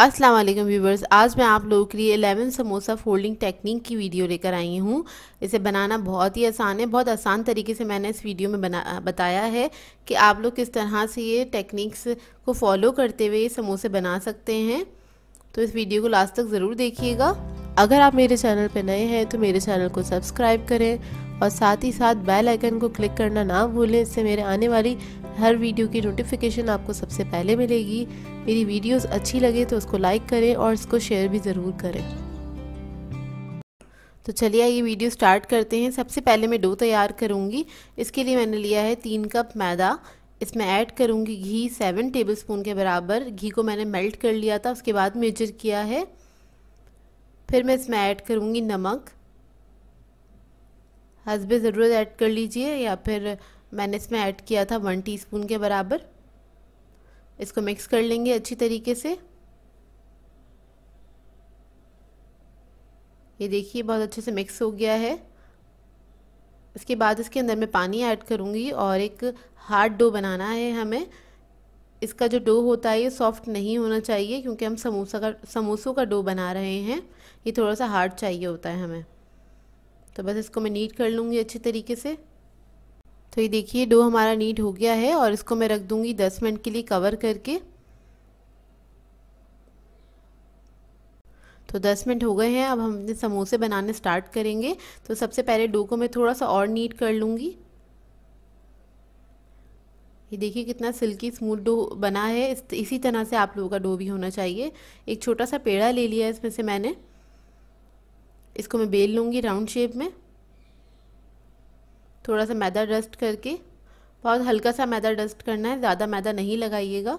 अस्सलाम वालेकुम व्यूवर्स आज मैं आप लोगों के लिए 11 समोसा फोल्डिंग टेक्निक की वीडियो लेकर आई हूँ इसे बनाना बहुत ही आसान है बहुत आसान तरीके से मैंने इस वीडियो में बना बताया है कि आप लोग किस तरह से ये टेक्निक्स को फॉलो करते हुए समोसे बना सकते हैं तो इस वीडियो को लास्ट तक ज़रूर देखिएगा अगर आप मेरे चैनल पर नए हैं तो मेरे चैनल को सब्सक्राइब करें और साथ ही साथ बेल आइकन को क्लिक करना ना भूलें इससे मेरे आने वाली हर वीडियो की नोटिफिकेशन आपको सबसे पहले मिलेगी मेरी वीडियोस अच्छी लगे तो उसको लाइक करें और इसको शेयर भी ज़रूर करें तो चलिए ये वीडियो स्टार्ट करते हैं सबसे पहले मैं डो तैयार करूँगी इसके लिए मैंने लिया है तीन कप मैदा इसमें ऐड करूँगी घी सेवन टेबलस्पून के बराबर घी को मैंने मेल्ट कर लिया था उसके बाद मेजर किया है फिर मैं इसमें ऐड करूँगी नमक हसबे ज़रूरत ऐड कर लीजिए या फिर मैंने इसमें ऐड किया था वन टीस्पून के बराबर इसको मिक्स कर लेंगे अच्छी तरीके से ये देखिए बहुत अच्छे से मिक्स हो गया है इसके बाद इसके अंदर मैं पानी ऐड करूँगी और एक हार्ड डो बनाना है हमें इसका जो डो होता है ये सॉफ्ट नहीं होना चाहिए क्योंकि हम समोसा का समोसों का डो बना रहे हैं ये थोड़ा सा हार्ड चाहिए होता है हमें तो बस इसको मैं नीट कर लूँगी अच्छे तरीके से तो ये देखिए डो हमारा नीट हो गया है और इसको मैं रख दूँगी दस मिनट के लिए कवर करके तो 10 मिनट हो गए हैं अब हम अपने समोसे बनाने स्टार्ट करेंगे तो सबसे पहले डो को मैं थोड़ा सा और नीट कर लूँगी ये देखिए कितना सिल्की स्मूथ डो बना है इस, इसी तरह से आप लोगों का डो भी होना चाहिए एक छोटा सा पेड़ा ले लिया है इसमें से मैंने इसको मैं बेल लूँगी राउंड शेप में थोड़ा सा मैदा डस्ट करके बहुत हल्का सा मैदा डस्ट करना है ज़्यादा मैदा नहीं लगाइएगा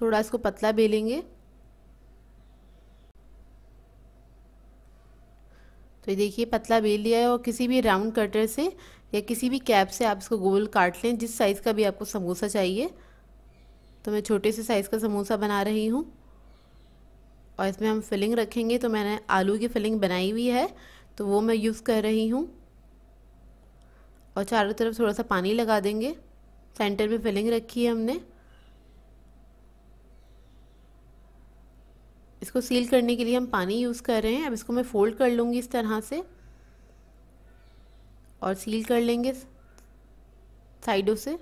थोड़ा इसको पतला बेलेंगे तो ये देखिए पतला बेल लिया है और किसी भी राउंड कटर से या किसी भी कैप से आप इसको गोल काट लें जिस साइज़ का भी आपको समोसा चाहिए तो मैं छोटे से साइज़ का समोसा बना रही हूँ और इसमें हम फिलिंग रखेंगे तो मैंने आलू की फिलिंग बनाई हुई है तो वो मैं यूज़ कर रही हूँ और चारों तरफ थोड़ा सा पानी लगा देंगे सेंटर में फिलिंग रखी है हमने इसको सील करने के लिए हम पानी यूज़ कर रहे हैं अब इसको मैं फ़ोल्ड कर लूँगी इस तरह से और सील कर लेंगे साइडों से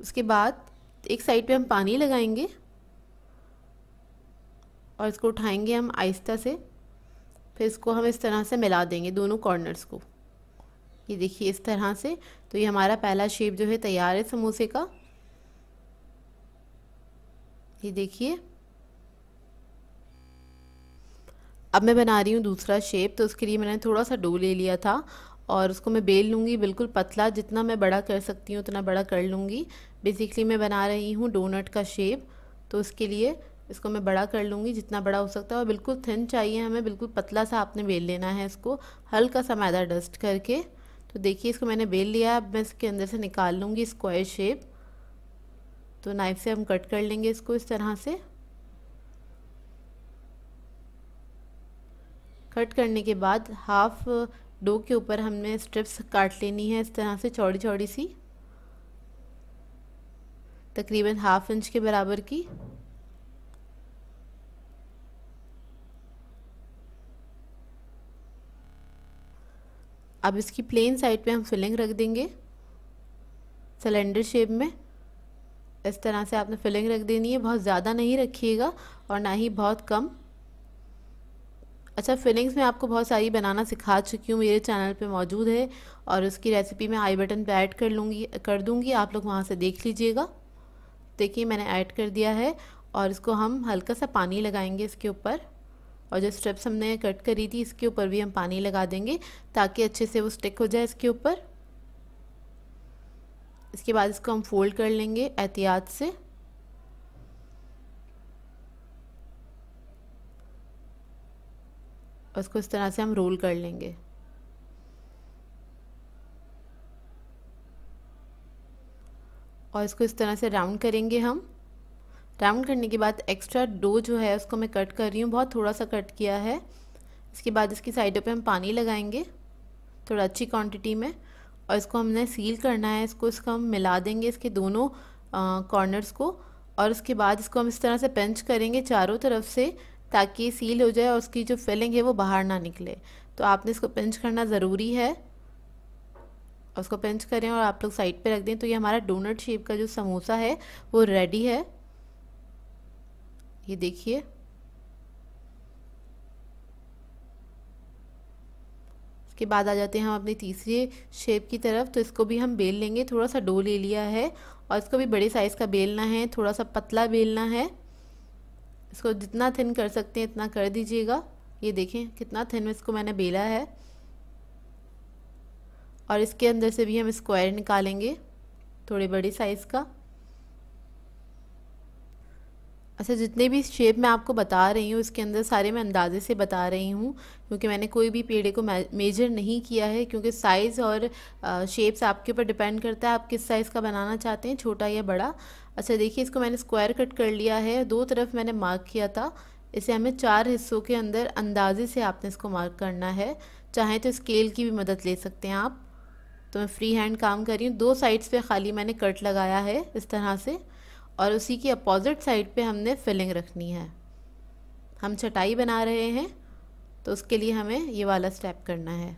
उसके बाद एक साइड पे हम पानी लगाएंगे और इसको उठाएंगे हम आहिस्ता से फिर इसको हम इस तरह से मिला देंगे दोनों कॉर्नर्स को ये देखिए इस तरह से तो ये हमारा पहला शेप जो है तैयार है समोसे का ये देखिए अब मैं बना रही हूँ दूसरा शेप तो उसके लिए मैंने थोड़ा सा डो ले लिया था और उसको मैं बेल लूँगी बिल्कुल पतला जितना मैं बड़ा कर सकती हूँ उतना बड़ा कर लूँगी बेसिकली मैं बना रही हूँ डोनट का शेप तो उसके लिए इसको मैं बड़ा कर लूँगी जितना बड़ा हो सकता है और बिल्कुल थिन चाहिए हमें बिल्कुल पतला सा आपने बेल लेना है इसको हल्का सा मैदा डस्ट करके तो देखिए इसको मैंने बेल लिया अब मैं इसके अंदर से निकाल लूँगी स्क्वायर शेप तो नाइफ से हम कट कर लेंगे इसको इस तरह से कट करने के बाद हाफ डो के ऊपर हमने स्ट्रिप्स काट लेनी है इस तरह से चौड़ी चौड़ी सी तकरीबन हाफ इंच के बराबर की अब इसकी प्लेन साइड पे हम फिलिंग रख देंगे सिलेंडर शेप में इस तरह से आपने फिलिंग रख देनी है बहुत ज़्यादा नहीं रखिएगा और ना ही बहुत कम अच्छा फिलिंग्स में आपको बहुत सारी बनाना सिखा चुकी हूँ मेरे चैनल पे मौजूद है और उसकी रेसिपी मैं आई बटन पे ऐड कर लूँगी कर दूँगी आप लोग वहाँ से देख लीजिएगा देखिए मैंने ऐड कर दिया है और इसको हम हल्का सा पानी लगाएंगे इसके ऊपर और जो स्ट्रिप्स हमने कट करी थी इसके ऊपर भी हम पानी लगा देंगे ताकि अच्छे से वो स्टिक हो जाए इसके ऊपर इसके बाद इसको हम फोल्ड कर लेंगे एहतियात से और इसको इस तरह से हम रोल कर लेंगे और इसको इस तरह से राउंड करेंगे हम राउंड करने के बाद एक्स्ट्रा डो जो है उसको मैं कट कर रही हूँ बहुत थोड़ा सा कट किया है इसके बाद इसकी साइडों पे हम पानी लगाएंगे थोड़ा अच्छी क्वांटिटी में और इसको हमने सील करना है इसको इसको हम मिला देंगे इसके दोनों कॉर्नर्स को और उसके बाद इसको हम इस तरह से पंच करेंगे चारों तरफ से ताकि सील हो जाए और उसकी जो फिलिंग है वो बाहर ना निकले तो आपने इसको पंच करना ज़रूरी है उसको पंच करें और आप लोग साइड पे रख दें तो ये हमारा डोनट शेप का जो समोसा है वो रेडी है ये देखिए इसके बाद आ जाते हैं हम अपनी तीसरे शेप की तरफ तो इसको भी हम बेल लेंगे थोड़ा सा डो ले लिया है और इसको भी बड़े साइज़ का बेलना है थोड़ा सा पतला बेलना है इसको जितना थिन कर सकते हैं इतना कर दीजिएगा ये देखें कितना थिन में इसको मैंने बेला है और इसके अंदर से भी हम स्क्वायर निकालेंगे थोड़े बड़े साइज़ का अच्छा जितने भी शेप मैं आपको बता रही हूँ इसके अंदर सारे मैं अंदाज़े से बता रही हूँ क्योंकि मैंने कोई भी पेड़े को मेजर नहीं किया है क्योंकि साइज़ और शेप्स आपके ऊपर डिपेंड करता है आप किस साइज़ का बनाना चाहते हैं छोटा या बड़ा अच्छा देखिए इसको मैंने स्क्वायर कट कर लिया है दो तरफ मैंने मार्क किया था इसे हमें चार हिस्सों के अंदर अंदाजे से आपने इसको मार्क करना है चाहें तो स्केल की भी मदद ले सकते हैं आप तो मैं फ्री हैंड काम कर रही हूँ दो साइड्स पे खाली मैंने कट लगाया है इस तरह से और उसी की अपोजिट साइड पे हमने फिलिंग रखनी है हम चटाई बना रहे हैं तो उसके लिए हमें ये वाला स्टेप करना है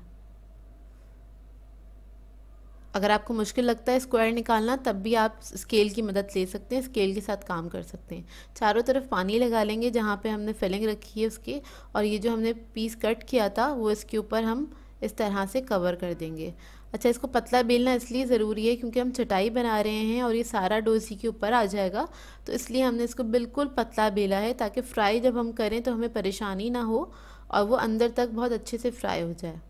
अगर आपको मुश्किल लगता है स्क्वायर निकालना तब भी आप स्केल की मदद ले सकते हैं स्केल के साथ काम कर सकते हैं चारों तरफ पानी लगा लेंगे जहाँ पे हमने फिलिंग रखी है उसकी और ये जो हमने पीस कट किया था वो इसके ऊपर हम इस तरह से कवर कर देंगे अच्छा इसको पतला बेलना इसलिए ज़रूरी है क्योंकि हम चटाई बना रहे हैं और ये सारा डोसी के ऊपर आ जाएगा तो इसलिए हमने इसको बिल्कुल पतला बेला है ताकि फ्राई जब हम करें तो हमें परेशानी ना हो और वो अंदर तक बहुत अच्छे से फ्राई हो जाए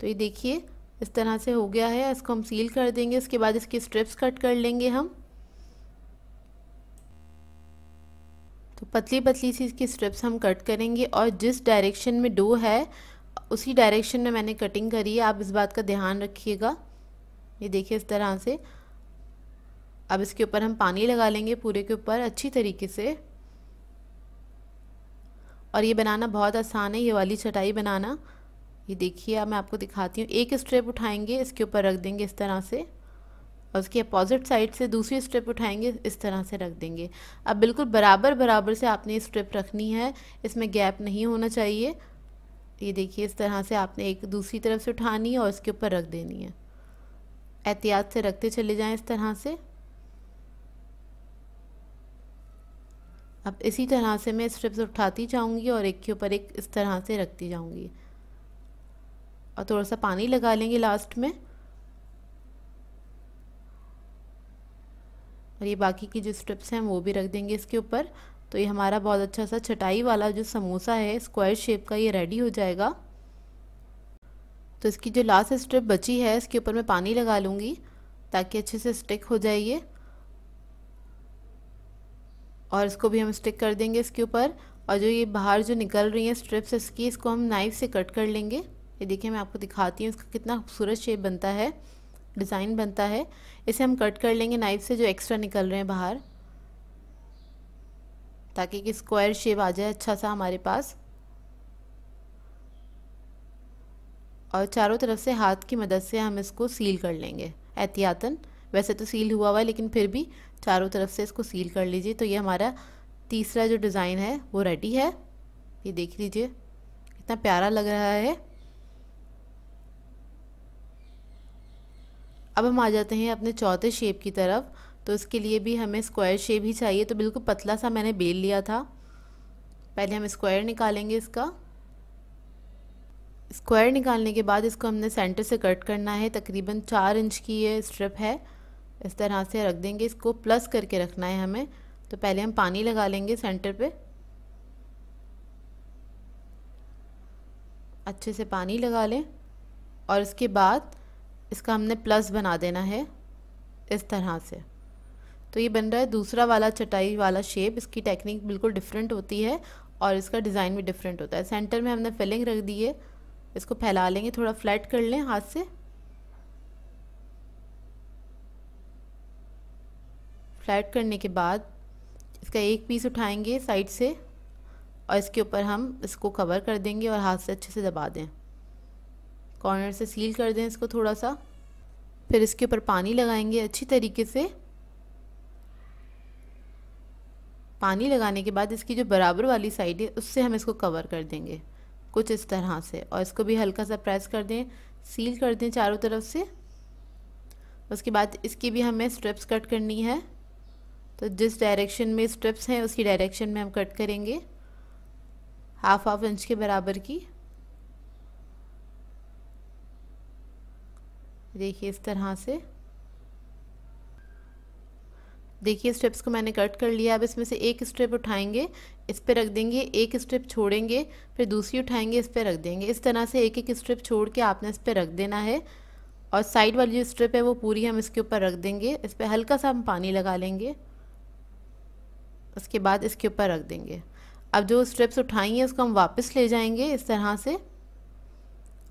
तो ये देखिए इस तरह से हो गया है इसको हम सील कर देंगे उसके बाद इसकी स्ट्रिप्स कट कर लेंगे हम तो पतली पतली सी इसकी स्ट्रिप्स हम कट करेंगे और जिस डायरेक्शन में डो है उसी डायरेक्शन में मैंने कटिंग करी है आप इस बात का ध्यान रखिएगा ये देखिए इस तरह से अब इसके ऊपर हम पानी लगा लेंगे पूरे के ऊपर अच्छी तरीके से और ये बनाना बहुत आसान है ये वाली चटाई बनाना ये देखिए अब मैं आपको दिखाती हूँ एक स्ट्रेप उठाएंगे इसके ऊपर रख देंगे इस तरह से और उसकी अपोजिट साइड से दूसरी स्ट्रिप उठाएंगे इस तरह से रख देंगे अब बिल्कुल बराबर बराबर से आपने स्ट्रिप रखनी है इसमें गैप नहीं होना चाहिए ये देखिए इस तरह से आपने एक दूसरी तरफ से उठानी है और इसके ऊपर रख देनी है एहतियात से रखते चले जाएं इस तरह से अब इसी तरह से मैं स्ट्रिप्स उठाती जाऊंगी और एक के ऊपर एक इस तरह से रखती जाऊंगी और थोड़ा सा पानी लगा लेंगे लास्ट में और ये बाकी की जो स्ट्रिप्स हैं वो भी रख देंगे इसके ऊपर तो ये हमारा बहुत अच्छा सा चटाई वाला जो समोसा है स्क्वायर शेप का ये रेडी हो जाएगा तो इसकी जो लास्ट स्ट्रिप बची है इसके ऊपर मैं पानी लगा लूँगी ताकि अच्छे से स्टिक हो जाए ये और इसको भी हम स्टिक कर देंगे इसके ऊपर और जो ये बाहर जो निकल रही हैं स्ट्रिप्स इसकी इसको हम नाइफ से कट कर लेंगे ये देखिए मैं आपको दिखाती हूँ इसका कितना खूबसूरत शेप बनता है डिज़ाइन बनता है इसे हम कट कर लेंगे नाइफ से जो एक्स्ट्रा निकल रहे हैं बाहर ताकि कि स्क्वायर शेप आ जाए अच्छा सा हमारे पास और चारों तरफ से हाथ की मदद से हम इसको सील कर लेंगे एहतियातन वैसे तो सील हुआ हुआ है लेकिन फिर भी चारों तरफ से इसको सील कर लीजिए तो ये हमारा तीसरा जो डिज़ाइन है वो रेडी है ये देख लीजिए कितना प्यारा लग रहा है अब हम आ जाते हैं अपने चौथे शेप की तरफ तो इसके लिए भी हमें स्क्वायर शेप ही चाहिए तो बिल्कुल पतला सा मैंने बेल लिया था पहले हम स्क्वायर निकालेंगे इसका स्क्वायर निकालने के बाद इसको हमने सेंटर से कट करना है तकरीबन चार इंच की ये स्ट्रिप है इस तरह से रख देंगे इसको प्लस करके रखना है हमें तो पहले हम पानी लगा लेंगे सेंटर पे अच्छे से पानी लगा लें और इसके बाद इसका हमने प्लस बना देना है इस तरह से तो ये बन रहा है दूसरा वाला चटाई वाला शेप इसकी टेक्निक बिल्कुल डिफरेंट होती है और इसका डिज़ाइन भी डिफरेंट होता है सेंटर में हमने फिलिंग रख दी है इसको फैला लेंगे थोड़ा फ्लैट कर लें हाथ से फ्लैट करने के बाद इसका एक पीस उठाएंगे साइड से और इसके ऊपर हम इसको कवर कर देंगे और हाथ से अच्छे से दबा दें कॉर्नर से सील कर दें इसको थोड़ा सा फिर इसके ऊपर पानी लगाएंगे अच्छी तरीके से पानी लगाने के बाद इसकी जो बराबर वाली साइड है उससे हम इसको कवर कर देंगे कुछ इस तरह से और इसको भी हल्का सा प्रेस कर दें सील कर दें चारों तरफ से उसके बाद इसकी भी हमें स्ट्रिप्स कट करनी है तो जिस डायरेक्शन में स्ट्रिप्स हैं उसकी डायरेक्शन में हम कट करेंगे हाफ हाफ इंच के बराबर की देखिए इस तरह से देखिए स्ट्रिप्स को मैंने कट कर लिया अब इसमें से एक स्ट्रिप उठाएंगे इस पर रख देंगे एक स्ट्रिप छोड़ेंगे फिर दूसरी उठाएंगे इस पर रख देंगे इस तरह से एक एक स्ट्रिप छोड़ के आपने इस पर रख देना है और साइड वाली जो स्ट्रिप है वो पूरी हम इसके ऊपर रख देंगे इस पर हल्का सा हम पानी लगा लेंगे उसके बाद इसके ऊपर रख देंगे अब जो स्ट्रिप्स उठाई हैं उसको हम वापस ले जाएंगे इस तरह से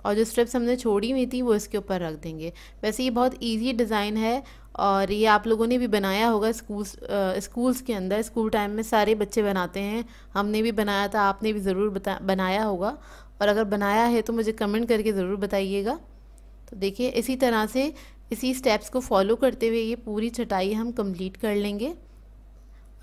और जो स्ट्रिप्स हमने छोड़ी हुई थी वो इसके ऊपर रख देंगे वैसे ये बहुत इजी डिज़ाइन है और ये आप लोगों ने भी बनाया होगा स्कूल्स स्कूल्स के अंदर स्कूल टाइम में सारे बच्चे बनाते हैं हमने भी बनाया था आपने भी ज़रूर बता बनाया होगा और अगर बनाया है तो मुझे कमेंट करके ज़रूर बताइएगा तो देखिए इसी तरह से इसी स्टेप्स को फॉलो करते हुए ये पूरी चटाई हम कम्प्लीट कर लेंगे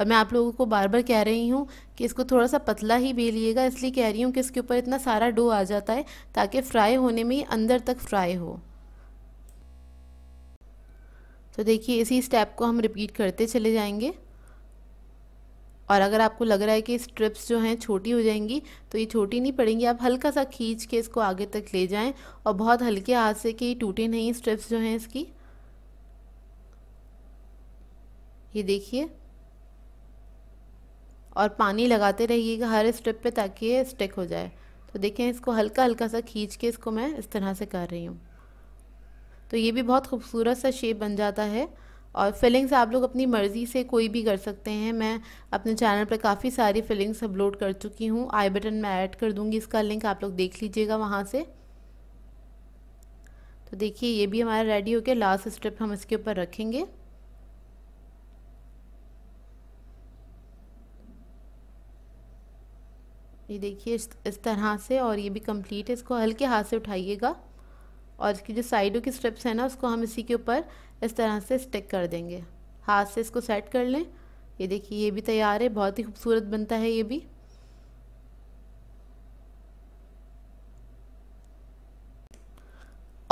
और मैं आप लोगों को बार बार कह रही हूँ कि इसको थोड़ा सा पतला ही बेलिएगा इसलिए कह रही हूँ कि इसके ऊपर इतना सारा डो आ जाता है ताकि फ्राई होने में ही अंदर तक फ्राई हो तो देखिए इसी स्टेप को हम रिपीट करते चले जाएंगे और अगर आपको लग रहा है कि स्ट्रिप्स जो हैं छोटी हो जाएंगी तो ये छोटी नहीं पड़ेंगी आप हल्का सा खींच के इसको आगे तक ले जाएं और बहुत हल्के हाथ से कि टूटे नहीं स्ट्रिप्स जो हैं इसकी ये देखिए और पानी लगाते रहिएगा हर स्टेप पे ताकि ये स्टिक हो जाए तो देखें इसको हल्का हल्का सा खींच के इसको मैं इस तरह से कर रही हूँ तो ये भी बहुत खूबसूरत सा शेप बन जाता है और फिलिंग्स आप लोग अपनी मर्ज़ी से कोई भी कर सकते हैं मैं अपने चैनल पर काफ़ी सारी फिलिंग्स अपलोड कर चुकी हूँ आई बटन मैं ऐड कर दूँगी इसका लिंक आप लोग देख लीजिएगा वहाँ से तो देखिए ये भी हमारा रेडी हो गया लास्ट स्टेप हम इसके ऊपर रखेंगे ये देखिए इस इस तरह से और ये भी कंप्लीट है इसको हल्के हाथ से उठाइएगा और इसकी जो साइडों की स्ट्रिप्स हैं ना उसको हम इसी के ऊपर इस तरह से स्टिक कर देंगे हाथ से इसको सेट कर लें ये देखिए ये भी तैयार है बहुत ही खूबसूरत बनता है ये भी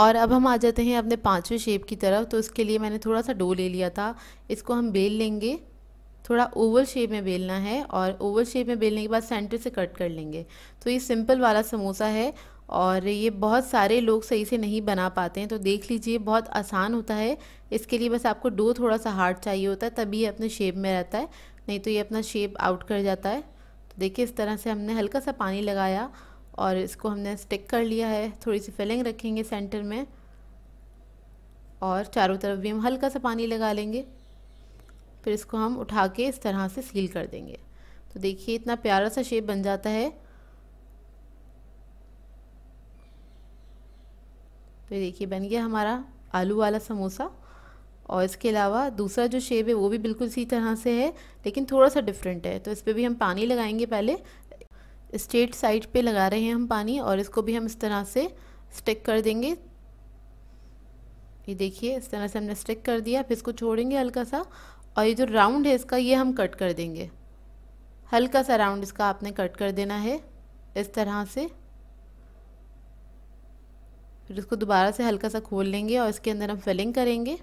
और अब हम आ जाते हैं अपने पांचवे शेप की तरफ तो इसके लिए मैंने थोड़ा सा डो ले लिया था इसको हम बेल लेंगे थोड़ा ओवल शेप में बेलना है और ओवल शेप में बेलने के बाद सेंटर से कट कर लेंगे तो ये सिंपल वाला समोसा है और ये बहुत सारे लोग सही से नहीं बना पाते हैं तो देख लीजिए बहुत आसान होता है इसके लिए बस आपको डो थोड़ा सा हार्ड चाहिए होता है तभी ये अपने शेप में रहता है नहीं तो ये अपना शेप आउट कर जाता है तो देखिए इस तरह से हमने हल्का सा पानी लगाया और इसको हमने स्टिक कर लिया है थोड़ी सी फिलिंग रखेंगे सेंटर में और चारों तरफ भी हम हल्का सा पानी लगा लेंगे फिर इसको हम उठा के इस तरह से सील कर देंगे तो देखिए इतना प्यारा सा शेप बन जाता है तो देखिए बन गया हमारा आलू वाला समोसा और इसके अलावा दूसरा जो शेप है वो भी बिल्कुल इसी तरह से है लेकिन थोड़ा सा डिफरेंट है तो इस पर भी हम पानी लगाएंगे पहले स्ट्रेट साइड पे लगा रहे हैं हम पानी और इसको भी हम इस तरह से स्टिक कर देंगे ये देखिए इस तरह से हमने स्टिक कर दिया फिर इसको छोड़ेंगे हल्का सा और ये जो राउंड है इसका ये हम कट कर देंगे हल्का सा राउंड इसका आपने कट कर देना है इस तरह से फिर इसको दोबारा से हल्का सा खोल लेंगे और इसके अंदर हम फिलिंग करेंगे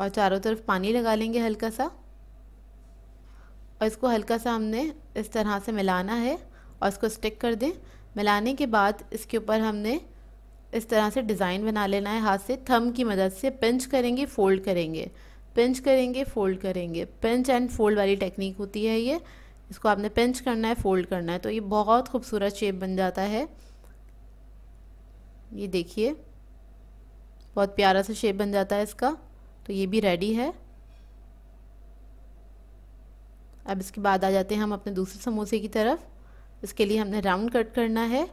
और चारों तरफ पानी लगा लेंगे हल्का सा और इसको हल्का सा हमने इस तरह से मिलाना है और इसको स्टिक कर दें मिलाने के बाद इसके ऊपर हमने इस तरह से डिज़ाइन बना लेना है हाथ से थम की मदद से पिंच करेंगे फोल्ड करेंगे पिंच करेंगे फोल्ड करेंगे पिंच एंड फोल्ड वाली टेक्निक होती है ये इसको आपने पिंच करना है फोल्ड करना है तो ये बहुत खूबसूरत शेप बन जाता है ये देखिए बहुत प्यारा सा शेप बन जाता है इसका तो ये भी रेडी है अब इसके बाद आ जाते हैं हम अपने दूसरे समोसे की तरफ इसके लिए हमने राउंड कट करना है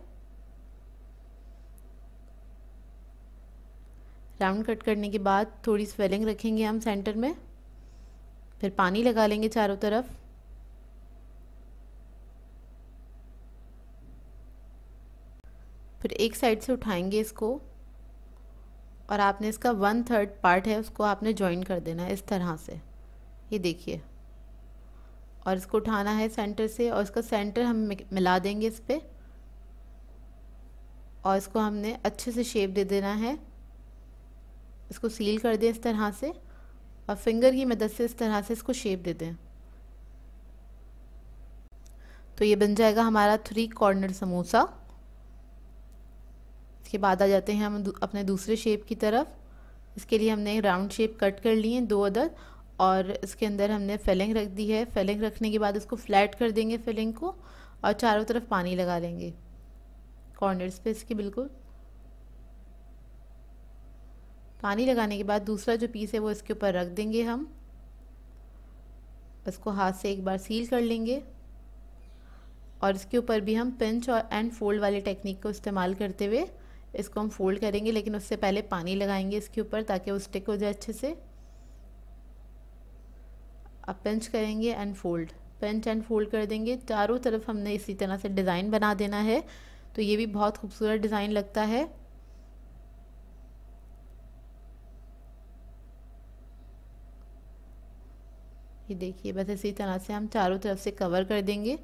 राउंड कट करने के बाद थोड़ी स्वेलिंग रखेंगे हम सेंटर में फिर पानी लगा लेंगे चारों तरफ फिर एक साइड से उठाएंगे इसको और आपने इसका वन थर्ड पार्ट है उसको आपने ज्वाइन कर देना है इस तरह से ये देखिए और इसको उठाना है सेंटर से और इसका सेंटर हम मिला देंगे इस पर और इसको हमने अच्छे से शेप दे देना है इसको सील कर दें इस तरह से और फिंगर की मदद से इस तरह से इसको शेप दे दें तो ये बन जाएगा हमारा थ्री कॉर्नर समोसा इसके बाद आ जाते हैं हम अपने दूसरे शेप की तरफ इसके लिए हमने राउंड शेप कट कर लिए दो अदर और इसके अंदर हमने फेलिंग रख दी है फेलिंग रखने के बाद इसको फ्लैट कर देंगे फेलिंग को और चारों तरफ पानी लगा लेंगे कॉर्नर्स पे इसके बिल्कुल पानी लगाने के बाद दूसरा जो पीस है वो इसके ऊपर रख देंगे हम इसको हाथ से एक बार सील कर लेंगे और इसके ऊपर भी हम पिंच और एंड फोल्ड वाले टेक्निक को इस्तेमाल करते हुए इसको हम फोल्ड करेंगे लेकिन उससे पहले पानी लगाएंगे इसके ऊपर ताकि वो स्टिक हो जाए अच्छे से अब पिंच करेंगे and fold pinch and fold कर देंगे चारों तरफ हमने इसी तरह से डिज़ाइन बना देना है तो ये भी बहुत खूबसूरत डिज़ाइन लगता है ये देखिए बस इसी तरह से हम चारों तरफ से कवर कर देंगे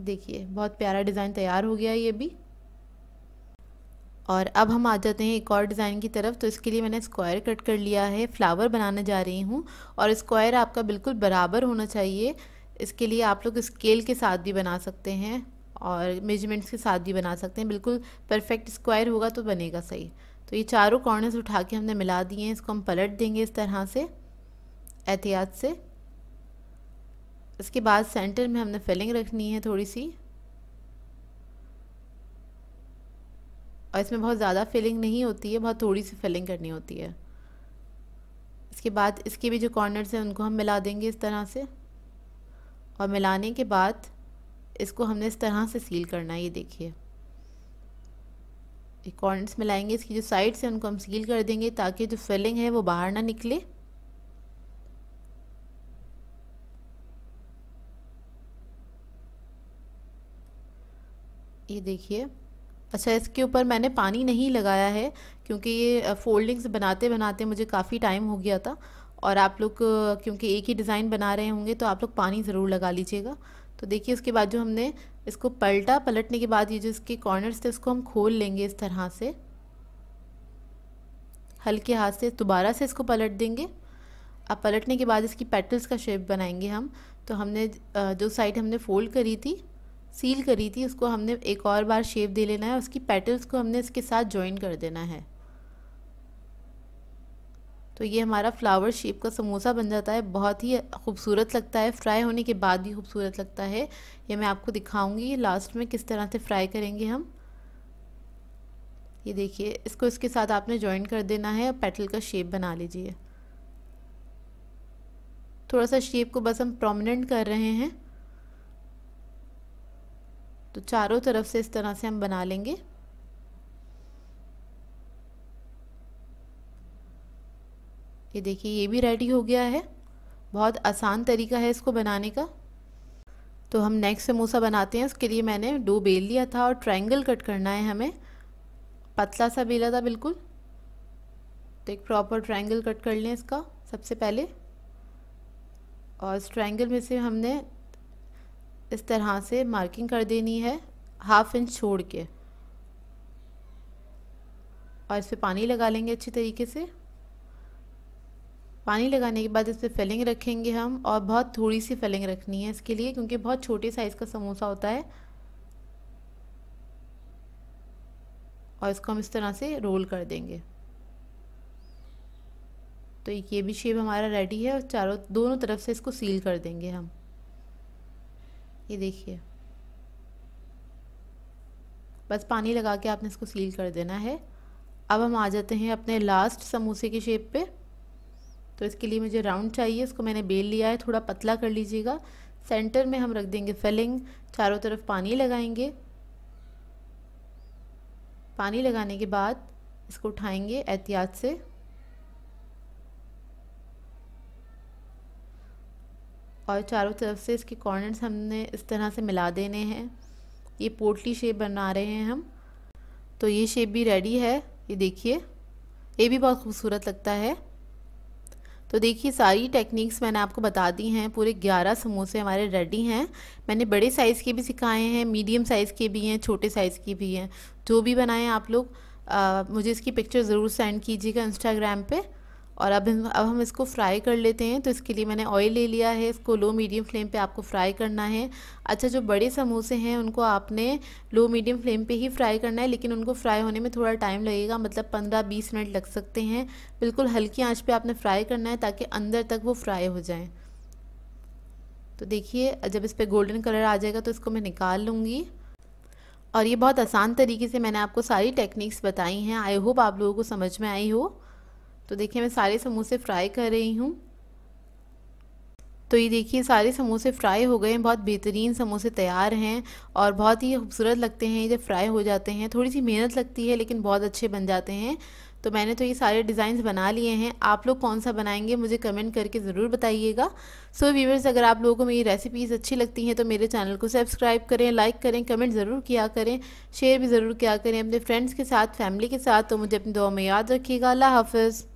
देखिए बहुत प्यारा डिज़ाइन तैयार हो गया ये भी और अब हम आ जाते हैं एक और डिज़ाइन की तरफ तो इसके लिए मैंने स्क्वायर कट कर लिया है फ्लावर बनाने जा रही हूँ और स्क्वायर आपका बिल्कुल बराबर होना चाहिए इसके लिए आप लोग स्केल के साथ भी बना सकते हैं और मेजरमेंट्स के साथ भी बना सकते हैं बिल्कुल परफेक्ट स्क्वायर होगा तो बनेगा सही तो ये चारों कॉर्नर्स उठा के हमने मिला दिए हैं इसको हम पलट देंगे इस तरह से एहतियात से इसके बाद सेंटर में हमने फिलिंग रखनी है थोड़ी सी और इसमें बहुत ज़्यादा फिलिंग नहीं होती है बहुत थोड़ी सी फिलिंग करनी होती है इसके बाद इसके भी जो कॉर्नर्स हैं उनको हम मिला देंगे इस तरह से और मिलाने के बाद इसको हमने इस तरह से सील करना है ये देखिए कॉर्नर्स में लाएंगे इसकी जो साइड्स हैं उनको हम सील कर देंगे ताकि जो फिलिंग है वो बाहर ना निकले ये देखिए अच्छा इसके ऊपर मैंने पानी नहीं लगाया है क्योंकि ये फोल्डिंग्स बनाते बनाते मुझे काफ़ी टाइम हो गया था और आप लोग क्योंकि एक ही डिज़ाइन बना रहे होंगे तो आप लोग पानी ज़रूर लगा लीजिएगा तो देखिए उसके बाद जो हमने इसको पलटा पलटने के बाद ये जो इसके कॉर्नर्स थे उसको हम खोल लेंगे इस तरह से हल्के हाथ से दोबारा से इसको पलट देंगे अब पलटने के बाद इसकी पेटल्स का शेप बनाएंगे हम तो हमने जो साइड हमने फोल्ड करी थी सील करी थी उसको हमने एक और बार शेप दे लेना है उसकी पेटल्स को हमने इसके साथ ज्वाइन कर देना है तो ये हमारा फ्लावर शेप का समोसा बन जाता है बहुत ही खूबसूरत लगता है फ्राई होने के बाद ही खूबसूरत लगता है ये मैं आपको दिखाऊंगी लास्ट में किस तरह से फ्राई करेंगे हम ये देखिए इसको इसके साथ आपने ज्वाइन कर देना है और पेटल का शेप बना लीजिए थोड़ा सा शेप को बस हम प्रोमिनेंट कर रहे हैं तो चारों तरफ से इस तरह से हम बना लेंगे ये देखिए ये भी रेडी हो गया है बहुत आसान तरीका है इसको बनाने का तो हम नेक्स्ट समोसा बनाते हैं उसके लिए मैंने डो बेल लिया था और ट्रायंगल कट करना है हमें पतला सा बेला था बिल्कुल तो एक प्रॉपर ट्रायंगल कट कर लें इसका सबसे पहले और इस ट्रायंगल में से हमने इस तरह से मार्किंग कर देनी है हाफ इंच छोड़ के और इस पर पानी लगा लेंगे अच्छी तरीके से पानी लगाने के बाद इस पर फिलिंग रखेंगे हम और बहुत थोड़ी सी फिलिंग रखनी है इसके लिए क्योंकि बहुत छोटे साइज़ का समोसा होता है और इसको हम इस तरह से रोल कर देंगे तो ये भी शेप हमारा रेडी है और चारों दोनों तरफ से इसको सील कर देंगे हम ये देखिए बस पानी लगा के आपने इसको सील कर देना है अब हम आ जाते हैं अपने लास्ट समोसे के शेप पे तो इसके लिए मुझे राउंड चाहिए इसको मैंने बेल लिया है थोड़ा पतला कर लीजिएगा सेंटर में हम रख देंगे फिलिंग चारों तरफ पानी लगाएंगे पानी लगाने के बाद इसको उठाएंगे एहतियात से और चारों तरफ से इसके कॉर्नर्स हमने इस तरह से मिला देने हैं ये पोटली शेप बना रहे हैं हम तो ये शेप भी रेडी है ये देखिए ये भी बहुत खूबसूरत लगता है तो देखिए सारी टेक्निक्स मैंने आपको बता दी हैं पूरे ग्यारह समोसे हमारे रेडी हैं मैंने बड़े साइज़ के भी सिखाए हैं मीडियम साइज़ के भी हैं छोटे साइज़ के भी हैं जो भी बनाएं आप लोग आ, मुझे इसकी पिक्चर ज़रूर सेंड कीजिएगा इंस्टाग्राम पर और अब अब हम इसको फ्राई कर लेते हैं तो इसके लिए मैंने ऑयल ले लिया है इसको लो मीडियम फ्लेम पे आपको फ्राई करना है अच्छा जो बड़े समोसे हैं उनको आपने लो मीडियम फ्लेम पे ही फ्राई करना है लेकिन उनको फ्राई होने में थोड़ा टाइम लगेगा मतलब पंद्रह बीस मिनट लग सकते हैं बिल्कुल हल्की आँच पर आपने फ्राई करना है ताकि अंदर तक वो फ्राई हो जाएँ तो देखिए जब इस पर गोल्डन कलर आ जाएगा तो इसको मैं निकाल लूँगी और ये बहुत आसान तरीके से मैंने आपको सारी टेक्निक्स बताई हैं आई होप आप लोगों को समझ में आई हो तो देखिए मैं सारे समोसे फ्राई कर रही हूँ तो ये देखिए सारे समोसे फ्राई हो गए हैं बहुत बेहतरीन समोसे तैयार हैं और बहुत ही खूबसूरत लगते हैं जब फ्राई हो जाते हैं थोड़ी सी मेहनत लगती है लेकिन बहुत अच्छे बन जाते हैं तो मैंने तो ये सारे डिज़ाइंस बना लिए हैं आप लोग कौन सा बनाएंगे मुझे कमेंट करके ज़रूर बताइएगा सो so, व्यूवर्स अगर आप लोगों को मेरी रेसिपीज़ अच्छी लगती हैं तो मेरे चैनल को सब्सक्राइब करें लाइक करें कमेंट ज़रूर किया करें शेयर भी ज़रूर किया करें अपने फ्रेंड्स के साथ फैमिली के साथ तो मुझे अपनी दुआ में याद रखिएगा अल्लाह हाफिज़